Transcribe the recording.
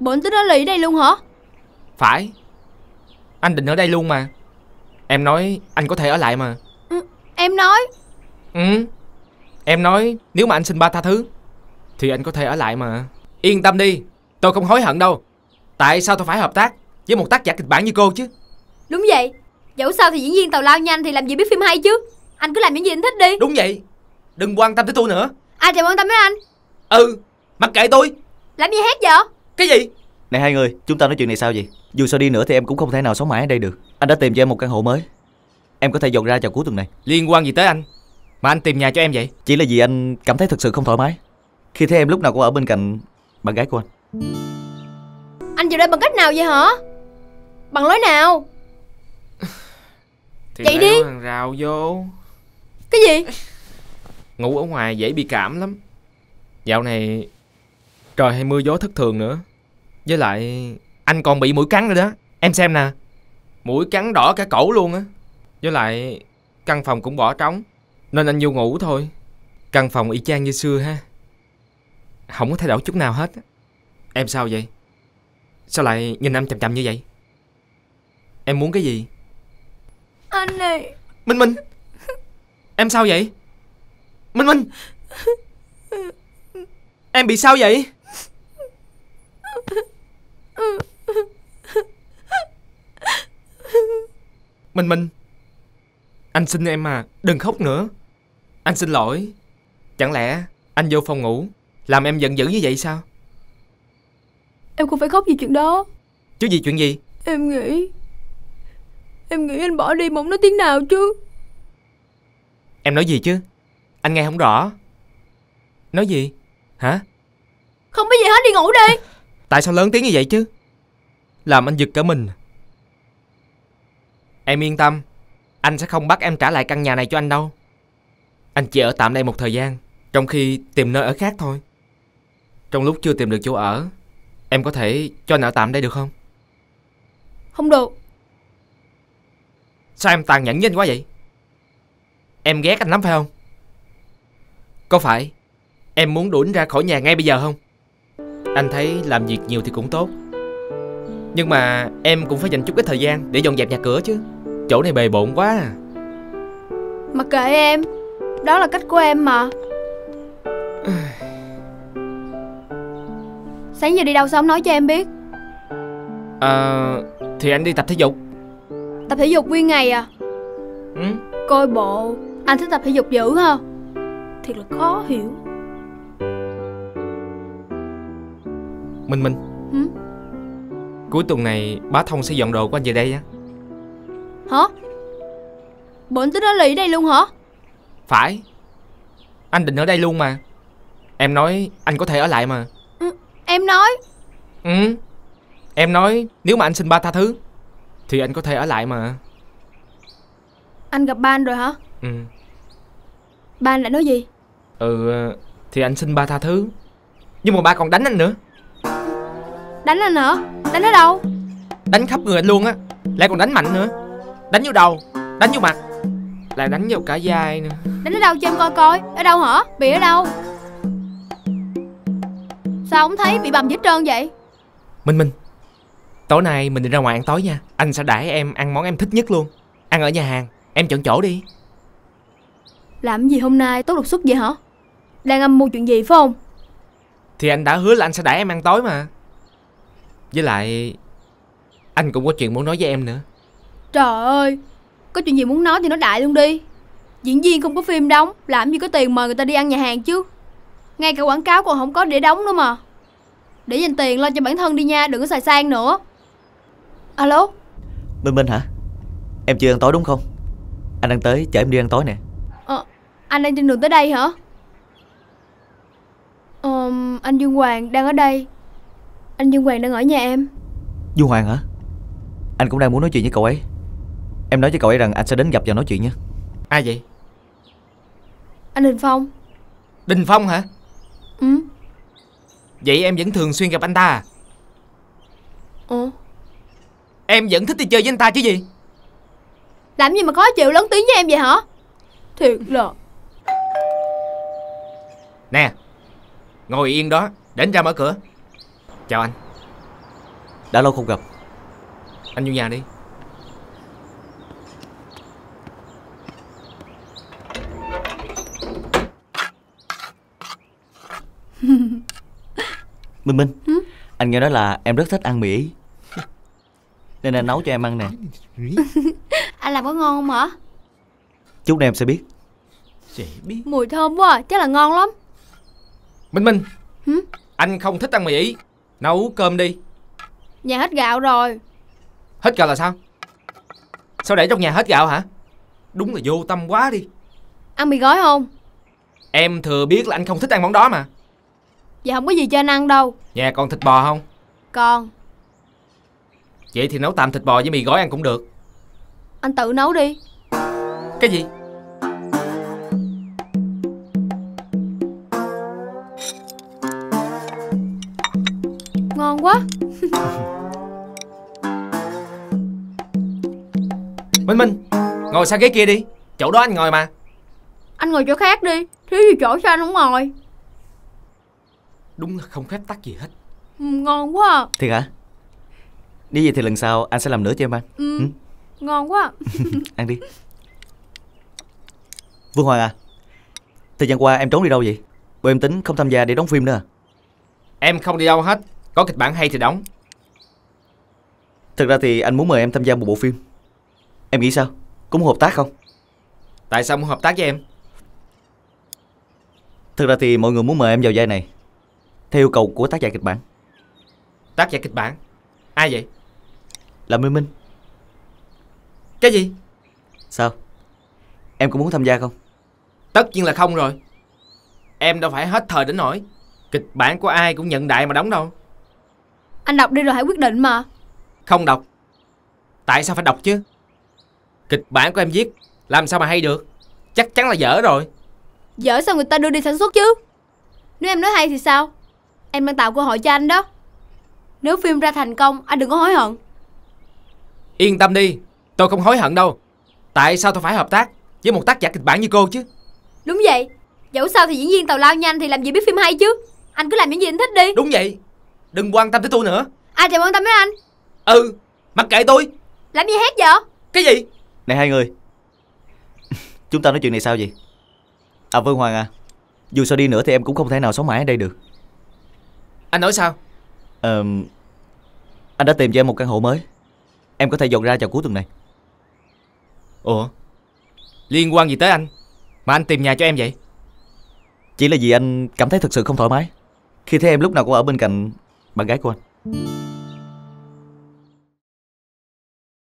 Bọn tôi đã lì đây luôn hả Phải Anh định ở đây luôn mà Em nói anh có thể ở lại mà ừ, Em nói Ừ Em nói nếu mà anh xin ba tha thứ Thì anh có thể ở lại mà Yên tâm đi Tôi không hối hận đâu Tại sao tôi phải hợp tác Với một tác giả kịch bản như cô chứ Đúng vậy Dẫu sao thì diễn viên tàu lao nhanh Thì làm gì biết phim hay chứ Anh cứ làm những gì anh thích đi Đúng vậy Đừng quan tâm tới tôi nữa Ai à, quan tâm đến anh Ừ Mặc kệ tôi Làm gì hết vậy cái gì Này hai người Chúng ta nói chuyện này sao vậy Dù sao đi nữa thì em cũng không thể nào sống mãi ở đây được Anh đã tìm cho em một căn hộ mới Em có thể dọn ra vào cuối tuần này Liên quan gì tới anh Mà anh tìm nhà cho em vậy Chỉ là vì anh cảm thấy thật sự không thoải mái Khi thấy em lúc nào cũng ở bên cạnh bạn gái của anh Anh vào đây bằng cách nào vậy hả Bằng lối nào Thì Chạy đi hàng rào vô Cái gì Ngủ ở ngoài dễ bị cảm lắm Dạo này Trời hay mưa gió thất thường nữa với lại anh còn bị mũi cắn nữa đó Em xem nè Mũi cắn đỏ cả cổ luôn á Với lại căn phòng cũng bỏ trống Nên anh vô ngủ thôi Căn phòng y chang như xưa ha Không có thay đổi chút nào hết Em sao vậy Sao lại nhìn anh chầm chầm như vậy Em muốn cái gì Anh này Minh Minh Em sao vậy Minh Minh Em bị sao vậy Minh Minh Anh xin em à Đừng khóc nữa Anh xin lỗi Chẳng lẽ anh vô phòng ngủ Làm em giận dữ như vậy sao Em không phải khóc vì chuyện đó Chứ gì chuyện gì Em nghĩ Em nghĩ anh bỏ đi mà nói tiếng nào chứ Em nói gì chứ Anh nghe không rõ Nói gì Hả Không có gì hết đi ngủ đi Tại sao lớn tiếng như vậy chứ Làm anh giật cả mình Em yên tâm, anh sẽ không bắt em trả lại căn nhà này cho anh đâu. Anh chỉ ở tạm đây một thời gian, trong khi tìm nơi ở khác thôi. Trong lúc chưa tìm được chỗ ở, em có thể cho anh ở tạm đây được không? Không được. Sao em tàn nhẫn với quá vậy? Em ghét anh lắm phải không? Có phải em muốn đuổi anh ra khỏi nhà ngay bây giờ không? Anh thấy làm việc nhiều thì cũng tốt Nhưng mà em cũng phải dành chút ít thời gian để dọn dẹp nhà cửa chứ Chỗ này bề bộn quá à. Mà kệ em Đó là cách của em mà Sáng giờ đi đâu sao nói cho em biết À Thì anh đi tập thể dục Tập thể dục nguyên ngày à ừ. Coi bộ Anh thích tập thể dục dữ không Thiệt là khó hiểu Minh Minh ừ? Cuối tuần này bá Thông sẽ dọn đồ của anh về đây á Hả? Bọn tôi đã lì đây luôn hả? Phải Anh định ở đây luôn mà Em nói anh có thể ở lại mà ừ, Em nói Ừ Em nói nếu mà anh xin ba tha thứ Thì anh có thể ở lại mà Anh gặp ba anh rồi hả? Ừ Ba anh lại nói gì? Ừ Thì anh xin ba tha thứ Nhưng mà ba còn đánh anh nữa Đánh anh hả? Đánh ở đâu? Đánh khắp người anh luôn á Lại còn đánh mạnh nữa đánh vô đầu đánh vô mặt lại đánh vào cả vai nữa đánh ở đâu cho em coi coi ở đâu hả bị ở đâu sao không thấy bị bầm hết trơn vậy minh minh tối nay mình đi ra ngoài ăn tối nha anh sẽ đãi em ăn món em thích nhất luôn ăn ở nhà hàng em chọn chỗ đi làm gì hôm nay tốt đột xuất vậy hả đang âm mưu chuyện gì phải không thì anh đã hứa là anh sẽ đãi em ăn tối mà với lại anh cũng có chuyện muốn nói với em nữa Trời ơi, có chuyện gì muốn nói thì nói đại luôn đi Diễn viên không có phim đóng, làm gì có tiền mời người ta đi ăn nhà hàng chứ Ngay cả quảng cáo còn không có để đóng nữa mà Để dành tiền lo cho bản thân đi nha, đừng có xài sang nữa Alo Minh Minh hả? Em chưa ăn tối đúng không? Anh đang tới, chở em đi ăn tối nè à, anh đang trên đường tới đây hả? Ờ, anh Dương Hoàng đang ở đây Anh Dương Hoàng đang ở nhà em Dương Hoàng hả? Anh cũng đang muốn nói chuyện với cậu ấy Em nói với cậu ấy rằng anh sẽ đến gặp và nói chuyện nhé Ai vậy? Anh Đình Phong Đình Phong hả? Ừ Vậy em vẫn thường xuyên gặp anh ta à? Ừ Em vẫn thích đi chơi với anh ta chứ gì? Làm gì mà khó chịu lớn tiếng với em vậy hả? Thiệt là Nè Ngồi yên đó Đến ra mở cửa Chào anh Đã lâu không gặp Anh vô nhà đi Minh Minh ừ? Anh nghe nói là em rất thích ăn mì Nên anh nấu cho em ăn nè Anh làm có ngon không hả Chút nữa em sẽ biết Mùi thơm quá à, chắc là ngon lắm Minh Minh ừ? Anh không thích ăn mì ý Nấu cơm đi Nhà hết gạo rồi Hết gạo là sao Sao để trong nhà hết gạo hả Đúng là vô tâm quá đi Ăn mì gói không Em thừa biết là anh không thích ăn món đó mà Vậy dạ, không có gì cho anh ăn đâu Nhà dạ, còn thịt bò không Còn Vậy thì nấu tạm thịt bò với mì gói ăn cũng được Anh tự nấu đi Cái gì Ngon quá Minh Minh Ngồi sang ghế kia đi Chỗ đó anh ngồi mà Anh ngồi chỗ khác đi Thiếu gì chỗ sao anh không ngồi Đúng là không phép tắc gì hết ừ, Ngon quá à. Thiệt hả? Nếu vậy thì lần sau anh sẽ làm nữa cho em ăn ừ, ừ. Ngon quá à. Ăn đi Vương Hoàng à Thời gian qua em trốn đi đâu vậy? Bộ em tính không tham gia để đóng phim nữa à. Em không đi đâu hết Có kịch bản hay thì đóng thực ra thì anh muốn mời em tham gia một bộ phim Em nghĩ sao? Có muốn hợp tác không? Tại sao muốn hợp tác với em? thực ra thì mọi người muốn mời em vào vai này theo yêu cầu của tác giả kịch bản Tác giả kịch bản? Ai vậy? Là Minh Minh Cái gì? Sao? Em cũng muốn tham gia không? Tất nhiên là không rồi Em đâu phải hết thời đến nổi Kịch bản của ai cũng nhận đại mà đóng đâu Anh đọc đi rồi hãy quyết định mà Không đọc Tại sao phải đọc chứ Kịch bản của em viết Làm sao mà hay được Chắc chắn là dở rồi Dở sao người ta đưa đi sản xuất chứ Nếu em nói hay thì sao Em đang tạo cơ hội cho anh đó Nếu phim ra thành công Anh đừng có hối hận Yên tâm đi Tôi không hối hận đâu Tại sao tôi phải hợp tác Với một tác giả kịch bản như cô chứ Đúng vậy Dẫu sao thì diễn viên tàu lao nhanh Thì làm gì biết phim hay chứ Anh cứ làm những gì anh thích đi Đúng vậy Đừng quan tâm tới tôi nữa Ai chả quan tâm đến anh Ừ Mặc kệ tôi Làm gì hết vậy Cái gì Này hai người Chúng ta nói chuyện này sao vậy À Vương Hoàng à Dù sao đi nữa thì em cũng không thể nào sống mãi ở đây được anh nói sao ờ, Anh đã tìm cho em một căn hộ mới Em có thể dọn ra vào cuối tuần này Ủa Liên quan gì tới anh Mà anh tìm nhà cho em vậy Chỉ là vì anh cảm thấy thực sự không thoải mái Khi thấy em lúc nào cũng ở bên cạnh bạn gái của anh